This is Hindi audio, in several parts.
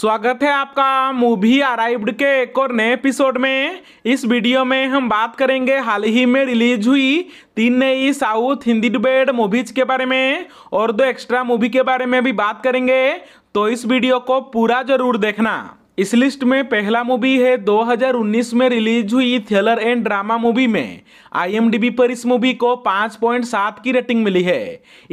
स्वागत है आपका मूवी अराइव्ड के एक और नए एपिसोड में इस वीडियो में हम बात करेंगे हाल ही में रिलीज हुई तीन नई साउथ हिंदी डिबेड मूवीज के बारे में और दो एक्स्ट्रा मूवी के बारे में भी बात करेंगे तो इस वीडियो को पूरा जरूर देखना इस लिस्ट में पहला मूवी है 2019 में रिलीज हुई थ्रिलर एंड ड्रामा मूवी में आईएमडीबी पर इस मूवी को 5.7 की रेटिंग मिली है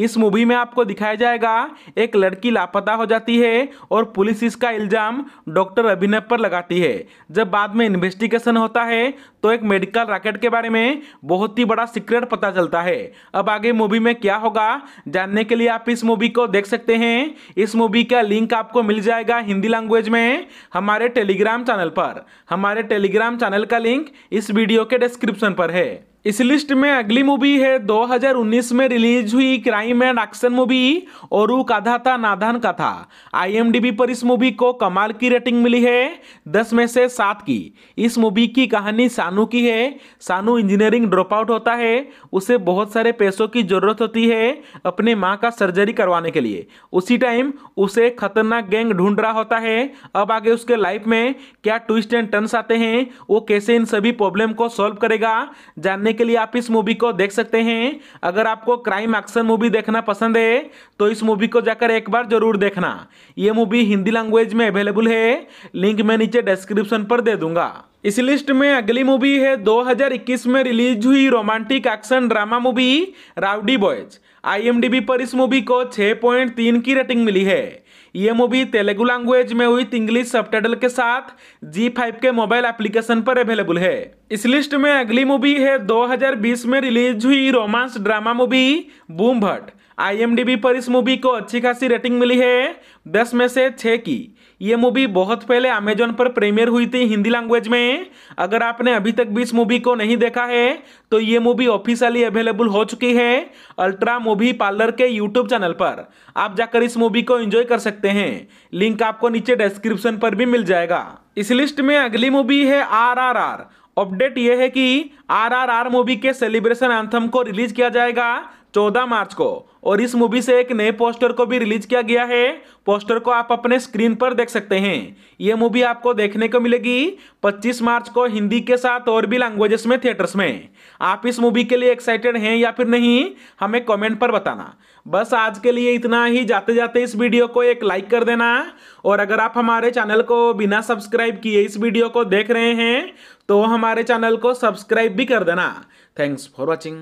इस मूवी में आपको दिखाया जाएगा एक लड़की लापता हो जाती है और पुलिस इसका इल्ज़ाम डॉक्टर अभिनव पर लगाती है जब बाद में इन्वेस्टिगेशन होता है तो एक मेडिकल रॉकेट के बारे में बहुत ही बड़ा सीक्रेट पता चलता है अब आगे मूवी में क्या होगा जानने के लिए आप इस मूवी को देख सकते हैं इस मूवी का लिंक आपको मिल जाएगा हिंदी लैंग्वेज में हमारे टेलीग्राम चैनल पर हमारे टेलीग्राम चैनल का लिंक इस वीडियो के डिस्क्रिप्शन पर है इस लिस्ट में अगली मूवी है 2019 में रिलीज हुई क्राइम एंड एक्शन मूवी और काधा था नाधान का था आई पर इस मूवी को कमाल की रेटिंग मिली है 10 में से 7 की इस मूवी की कहानी सानू की है सानू इंजीनियरिंग ड्रॉप आउट होता है उसे बहुत सारे पैसों की ज़रूरत होती है अपने माँ का सर्जरी करवाने के लिए उसी टाइम उसे खतरनाक गैंग ढूंढ रहा होता है अब आगे उसके लाइफ में क्या ट्विस्ट एंड टर्न्स आते हैं वो कैसे इन सभी प्रॉब्लम को सॉल्व करेगा जानने देखने के लिए आप इस मूवी को देख सकते हैं अगर आपको क्राइम एक्शन मूवी देखना पसंद है तो इस मूवी को जाकर एक बार जरूर देखना ये मूवी हिंदी लैंग्वेज में अवेलेबल है लिंक मैं नीचे डिस्क्रिप्शन पर दे दूंगा इस लिस्ट में अगली मूवी है 2021 में रिलीज हुई romantic action drama movie Rowdy Boys IMDb पर इस मूवी को 6.3 की रेटिंग मिली है ये मूवी तेलुगु लैंग्वेज में हुई इंग्लिश सब के साथ जी फाइव के मोबाइल एप्लीकेशन पर अवेलेबल है इस लिस्ट में अगली मूवी है 2020 में रिलीज हुई रोमांस ड्रामा मूवी बूम भट्ट आईएमडीबी पर इस मूवी को अच्छी खासी रेटिंग मिली है दस में से छः की ये मूवी बहुत पहले अमेजोन पर प्रीमियर हुई थी हिंदी लैंग्वेज में अगर आपने अभी तक भी इस मूवी को नहीं देखा है तो ये मूवी ऑफिशियली अवेलेबल हो चुकी है अल्ट्रा मूवी पार्लर के यूट्यूब चैनल पर आप जाकर इस मूवी को एंजॉय कर सकते हैं लिंक आपको नीचे डिस्क्रिप्शन पर भी मिल जाएगा इस लिस्ट में अगली मूवी है आर आर आर अपडेट यह है कि आर आर आर मूवी के सेलिब्रेशन एंथम को रिलीज किया जाएगा 14 मार्च को और इस मूवी से एक नए पोस्टर को भी रिलीज किया गया है पोस्टर को आप अपने स्क्रीन पर देख सकते हैं ये मूवी आपको देखने को मिलेगी 25 मार्च को हिंदी के साथ और भी लैंग्वेजेस में थिएटर्स में आप इस मूवी के लिए एक्साइटेड हैं या फिर नहीं हमें कमेंट पर बताना बस आज के लिए इतना ही जाते जाते इस वीडियो को एक लाइक कर देना और अगर आप हमारे चैनल को बिना सब्सक्राइब किए इस वीडियो को देख रहे हैं तो हमारे चैनल को सब्सक्राइब भी कर देना थैंक्स फॉर वॉचिंग